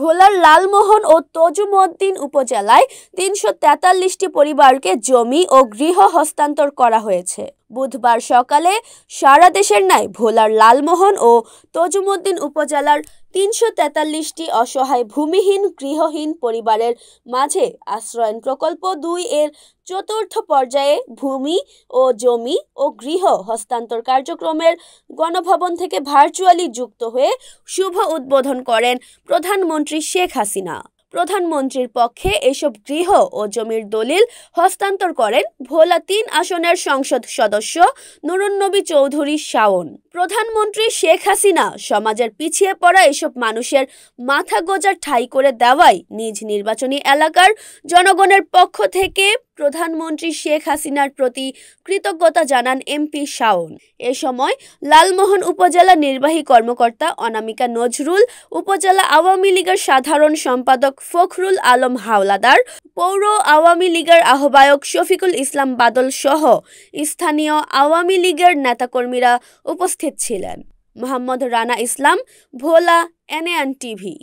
ভোলার লালমোহন ও তজুমদ্দিন উপজেলায় তিনশো তেতাল্লিশটি পরিবারকে জমি ও গৃহ হস্তান্তর করা হয়েছে বুধবার সকালে সারা দেশের ন্যায় ভোলার লালমোহন ও তজুমদ্দিন উপজেলার তিনশো তেতাল্লিশটি অসহায় ভূমিহীন গৃহহীন পরিবারের মাঝে আশ্রয়ন প্রকল্প দুই এর চতুর্থ পর্যায়ে ভূমি ও জমি ও গৃহ হস্তান্তর কার্যক্রমের গণভবন থেকে ভার্চুয়ালি যুক্ত হয়ে শুভ উদ্বোধন করেন প্রধানমন্ত্রী প্রধানমন্ত্রী শেখ হাসিনা প্রধানমন্ত্রীর পক্ষে এসব গৃহ ও জমির দলিল হস্তান্তর করেন ভোলা তিন আসনের সংসদ সদস্য নুরুন্নবী চৌধুরী শাওন প্রধানমন্ত্রী শেখ হাসিনা সমাজের পিছিয়ে পড়া এসব মানুষের মাথা গোজার ঠাই করে দেওয়াই নিজ নির্বাচনী এলাকার জনগণের পক্ষ থেকে প্রধানমন্ত্রী শেখ হাসিনার প্রতি কৃতজ্ঞতা জানান এমপি শাওন এ সময় লালমোহন উপজেলা নির্বাহী কর্মকর্তা অনামিকা নজরুল উপজেলা আওয়ামী লীগের সাধারণ সম্পাদক ফখরুল আলম হাওলাদার পৌর আওয়ামী লীগের আহ্বায়ক শফিকুল ইসলাম বাদল সহ স্থানীয় আওয়ামী লীগের নেতাকর্মীরা উপস্থিত ছিলেন মোহাম্মদ রানা ইসলাম ভোলা এনএন টিভি